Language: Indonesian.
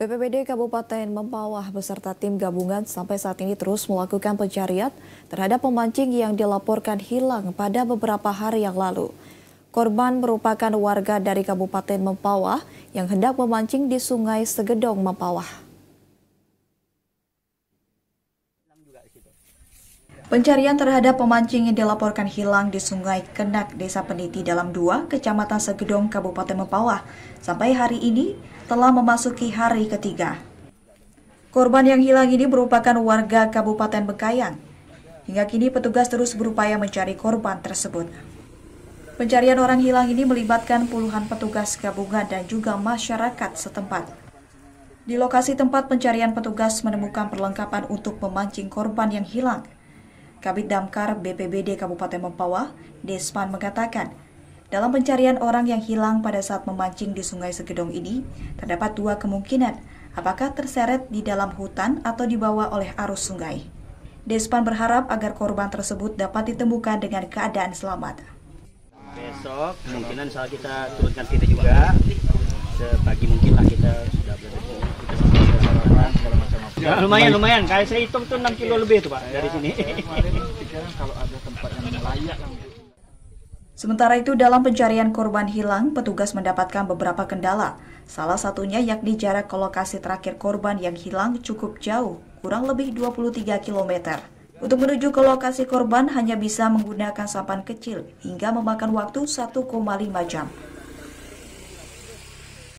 BPBD Kabupaten Mempawah beserta tim gabungan sampai saat ini terus melakukan pencarian terhadap pemancing yang dilaporkan hilang pada beberapa hari yang lalu. Korban merupakan warga dari Kabupaten Mempawah yang hendak memancing di Sungai Segedong Mempawah. Pencarian terhadap pemancing yang dilaporkan hilang di Sungai Kenak, Desa Peniti dalam dua, Kecamatan Segedong, Kabupaten Mempawah, sampai hari ini telah memasuki hari ketiga. Korban yang hilang ini merupakan warga Kabupaten Bekayang. Hingga kini petugas terus berupaya mencari korban tersebut. Pencarian orang hilang ini melibatkan puluhan petugas gabungan dan juga masyarakat setempat. Di lokasi tempat pencarian petugas menemukan perlengkapan untuk memancing korban yang hilang – Kabit Damkar BPBD Kabupaten Mempawah, Despan mengatakan, dalam pencarian orang yang hilang pada saat memancing di Sungai Segedong ini, terdapat dua kemungkinan, apakah terseret di dalam hutan atau dibawa oleh arus sungai. Despan berharap agar korban tersebut dapat ditemukan dengan keadaan selamat. Besok kemungkinan salah kita turunkan kita juga, sebagi mungkinlah kita Ya, lumayan lumayan. Kayak saya hitung tuh 6 kilo lebih tuh pak dari ya, sini. kalau ada tempat yang layak Sementara itu dalam pencarian korban hilang, petugas mendapatkan beberapa kendala. Salah satunya yakni jarak ke lokasi terakhir korban yang hilang cukup jauh, kurang lebih 23 km. Untuk menuju ke lokasi korban hanya bisa menggunakan sampan kecil hingga memakan waktu 1,5 jam.